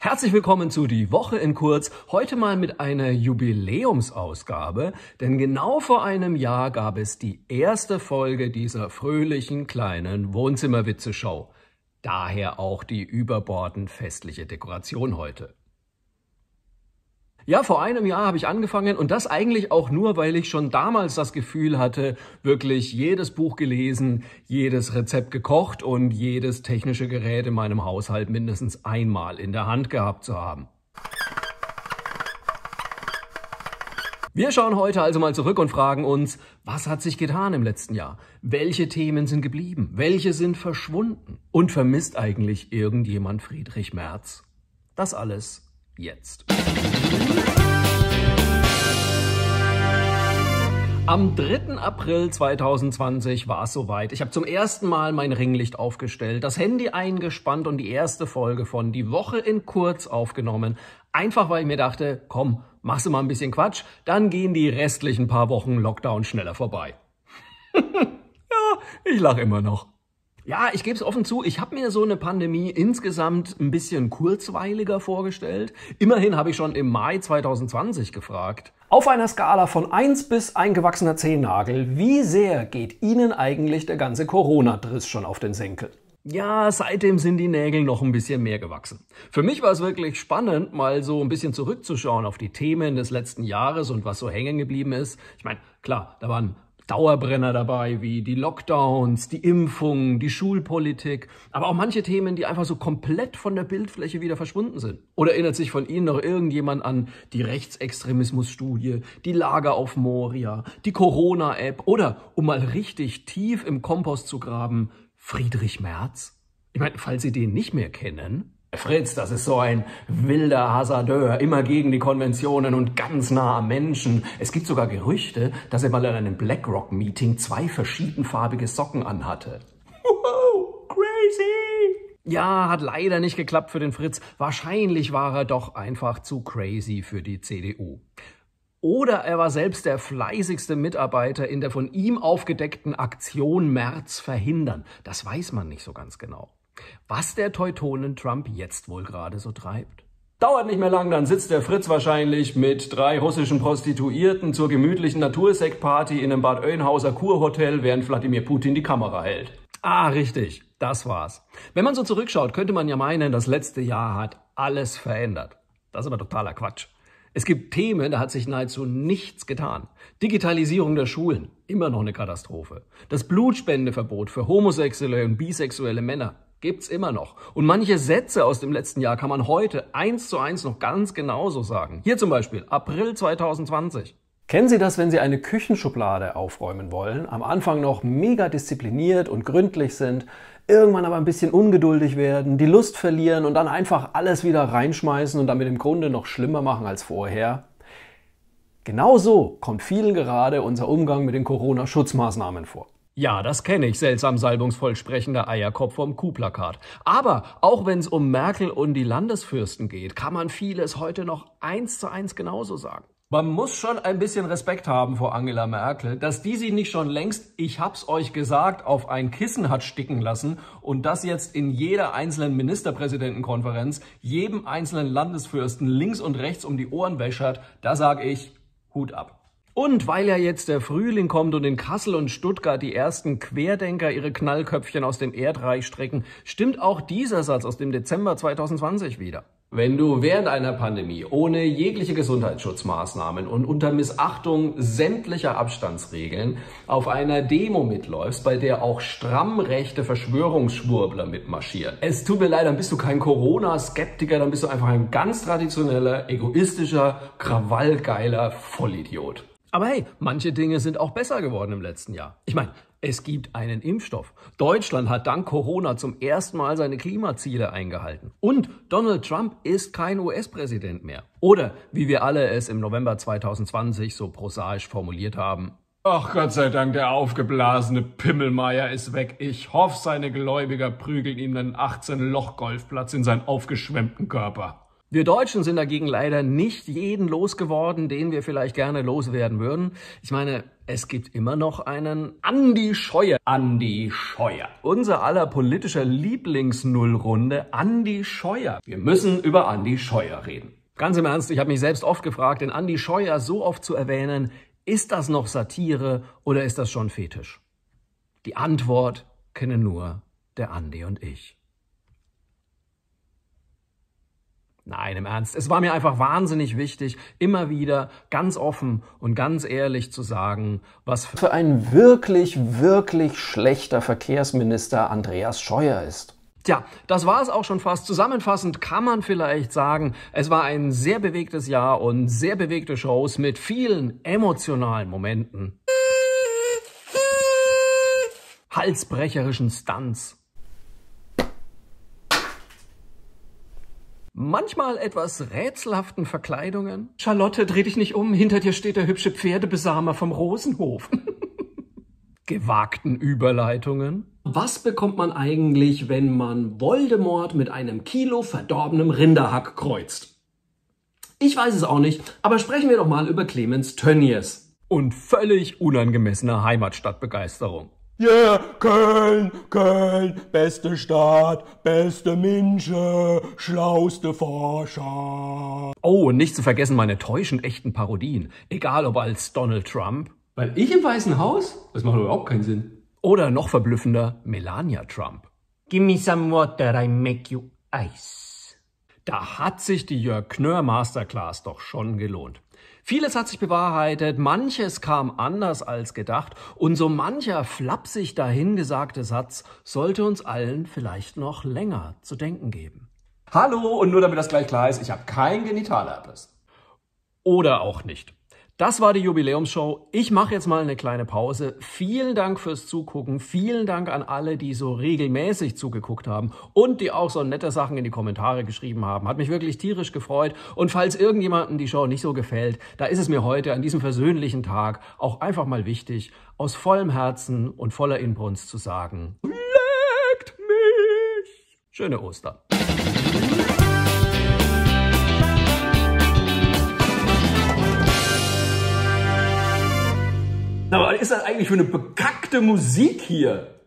Herzlich willkommen zu Die Woche in Kurz. Heute mal mit einer Jubiläumsausgabe, denn genau vor einem Jahr gab es die erste Folge dieser fröhlichen kleinen Wohnzimmerwitze-Show. Daher auch die überbordend festliche Dekoration heute. Ja, vor einem Jahr habe ich angefangen und das eigentlich auch nur, weil ich schon damals das Gefühl hatte, wirklich jedes Buch gelesen, jedes Rezept gekocht und jedes technische Gerät in meinem Haushalt mindestens einmal in der Hand gehabt zu haben. Wir schauen heute also mal zurück und fragen uns, was hat sich getan im letzten Jahr? Welche Themen sind geblieben? Welche sind verschwunden? Und vermisst eigentlich irgendjemand Friedrich Merz? Das alles jetzt. Am 3. April 2020 war es soweit. Ich habe zum ersten Mal mein Ringlicht aufgestellt, das Handy eingespannt und die erste Folge von Die Woche in Kurz aufgenommen. Einfach weil ich mir dachte, komm, machst du mal ein bisschen Quatsch, dann gehen die restlichen paar Wochen Lockdown schneller vorbei. ja, ich lache immer noch. Ja, ich gebe es offen zu, ich habe mir so eine Pandemie insgesamt ein bisschen kurzweiliger vorgestellt. Immerhin habe ich schon im Mai 2020 gefragt. Auf einer Skala von 1 bis eingewachsener Zehennagel, wie sehr geht Ihnen eigentlich der ganze Corona-Driss schon auf den Senkel? Ja, seitdem sind die Nägel noch ein bisschen mehr gewachsen. Für mich war es wirklich spannend, mal so ein bisschen zurückzuschauen auf die Themen des letzten Jahres und was so hängen geblieben ist. Ich meine, klar, da waren Dauerbrenner dabei, wie die Lockdowns, die Impfungen, die Schulpolitik, aber auch manche Themen, die einfach so komplett von der Bildfläche wieder verschwunden sind. Oder erinnert sich von Ihnen noch irgendjemand an die Rechtsextremismusstudie, die Lager auf Moria, die Corona-App oder, um mal richtig tief im Kompost zu graben, Friedrich Merz? Ich meine, falls Sie den nicht mehr kennen, Fritz, das ist so ein wilder Hasardeur, immer gegen die Konventionen und ganz nah am Menschen. Es gibt sogar Gerüchte, dass er mal in einem BlackRock-Meeting zwei verschiedenfarbige Socken anhatte. Wow, crazy! Ja, hat leider nicht geklappt für den Fritz. Wahrscheinlich war er doch einfach zu crazy für die CDU. Oder er war selbst der fleißigste Mitarbeiter in der von ihm aufgedeckten Aktion März verhindern. Das weiß man nicht so ganz genau. Was der Teutonen-Trump jetzt wohl gerade so treibt? Dauert nicht mehr lang, dann sitzt der Fritz wahrscheinlich mit drei russischen Prostituierten zur gemütlichen Natursekt-Party in einem Bad Oeynhauser Kurhotel, während Wladimir Putin die Kamera hält. Ah, richtig, das war's. Wenn man so zurückschaut, könnte man ja meinen, das letzte Jahr hat alles verändert. Das ist aber totaler Quatsch. Es gibt Themen, da hat sich nahezu nichts getan. Digitalisierung der Schulen, immer noch eine Katastrophe. Das Blutspendeverbot für homosexuelle und bisexuelle Männer, Gibt's immer noch. Und manche Sätze aus dem letzten Jahr kann man heute eins zu eins noch ganz genauso sagen. Hier zum Beispiel April 2020. Kennen Sie das, wenn Sie eine Küchenschublade aufräumen wollen, am Anfang noch mega diszipliniert und gründlich sind, irgendwann aber ein bisschen ungeduldig werden, die Lust verlieren und dann einfach alles wieder reinschmeißen und damit im Grunde noch schlimmer machen als vorher? Genauso kommt vielen gerade unser Umgang mit den Corona-Schutzmaßnahmen vor. Ja, das kenne ich, seltsam salbungsvoll sprechender Eierkopf vom Kuhplakat. Aber auch wenn es um Merkel und die Landesfürsten geht, kann man vieles heute noch eins zu eins genauso sagen. Man muss schon ein bisschen Respekt haben vor Angela Merkel, dass die sie nicht schon längst, ich hab's euch gesagt, auf ein Kissen hat sticken lassen und das jetzt in jeder einzelnen Ministerpräsidentenkonferenz jedem einzelnen Landesfürsten links und rechts um die Ohren wäschert, da sag ich Hut ab. Und weil ja jetzt der Frühling kommt und in Kassel und Stuttgart die ersten Querdenker ihre Knallköpfchen aus dem Erdreich strecken, stimmt auch dieser Satz aus dem Dezember 2020 wieder. Wenn du während einer Pandemie ohne jegliche Gesundheitsschutzmaßnahmen und unter Missachtung sämtlicher Abstandsregeln auf einer Demo mitläufst, bei der auch strammrechte Verschwörungsschwurbler mitmarschieren. Es tut mir leid, dann bist du kein Corona-Skeptiker, dann bist du einfach ein ganz traditioneller, egoistischer, krawallgeiler Vollidiot. Aber hey, manche Dinge sind auch besser geworden im letzten Jahr. Ich meine, es gibt einen Impfstoff. Deutschland hat dank Corona zum ersten Mal seine Klimaziele eingehalten. Und Donald Trump ist kein US-Präsident mehr. Oder wie wir alle es im November 2020 so prosaisch formuliert haben. Ach Gott sei Dank, der aufgeblasene Pimmelmeier ist weg. Ich hoffe, seine Gläubiger prügeln ihm einen 18-Loch-Golfplatz in seinen aufgeschwemmten Körper. Wir Deutschen sind dagegen leider nicht jeden losgeworden, den wir vielleicht gerne loswerden würden. Ich meine, es gibt immer noch einen Andi Scheuer. Andi Scheuer. Unser aller politischer Lieblingsnullrunde, Andi Scheuer. Wir müssen über Andi Scheuer reden. Ganz im Ernst, ich habe mich selbst oft gefragt, den Andi Scheuer so oft zu erwähnen, ist das noch Satire oder ist das schon Fetisch? Die Antwort kennen nur der Andi und ich. Nein, im Ernst. Es war mir einfach wahnsinnig wichtig, immer wieder ganz offen und ganz ehrlich zu sagen, was für ein wirklich, wirklich schlechter Verkehrsminister Andreas Scheuer ist. Tja, das war es auch schon fast. Zusammenfassend kann man vielleicht sagen, es war ein sehr bewegtes Jahr und sehr bewegte Shows mit vielen emotionalen Momenten. Halsbrecherischen Stunts manchmal etwas rätselhaften Verkleidungen. Charlotte, dreh dich nicht um, hinter dir steht der hübsche Pferdebesamer vom Rosenhof. Gewagten Überleitungen. Was bekommt man eigentlich, wenn man Voldemort mit einem Kilo verdorbenem Rinderhack kreuzt? Ich weiß es auch nicht, aber sprechen wir doch mal über Clemens Tönnies. Und völlig unangemessene Heimatstadtbegeisterung. Yeah, Köln, Köln, beste Stadt, beste Münche, schlauste Forscher. Oh, und nicht zu vergessen meine täuschend echten Parodien. Egal ob als Donald Trump. Weil ich im Weißen Haus? Das macht überhaupt keinen Sinn. Oder noch verblüffender, Melania Trump. Give me some water, I make you ice. Da hat sich die Jörg Knör Masterclass doch schon gelohnt. Vieles hat sich bewahrheitet, manches kam anders als gedacht und so mancher flapsig dahingesagte Satz sollte uns allen vielleicht noch länger zu denken geben. Hallo und nur damit das gleich klar ist, ich habe kein Genitalherpes. Oder auch nicht. Das war die Jubiläumsshow. Ich mache jetzt mal eine kleine Pause. Vielen Dank fürs Zugucken. Vielen Dank an alle, die so regelmäßig zugeguckt haben und die auch so nette Sachen in die Kommentare geschrieben haben. Hat mich wirklich tierisch gefreut. Und falls irgendjemandem die Show nicht so gefällt, da ist es mir heute an diesem versöhnlichen Tag auch einfach mal wichtig, aus vollem Herzen und voller Inbrunst zu sagen, legt mich! Schöne Ostern. Na, was ist das eigentlich für eine bekackte Musik hier?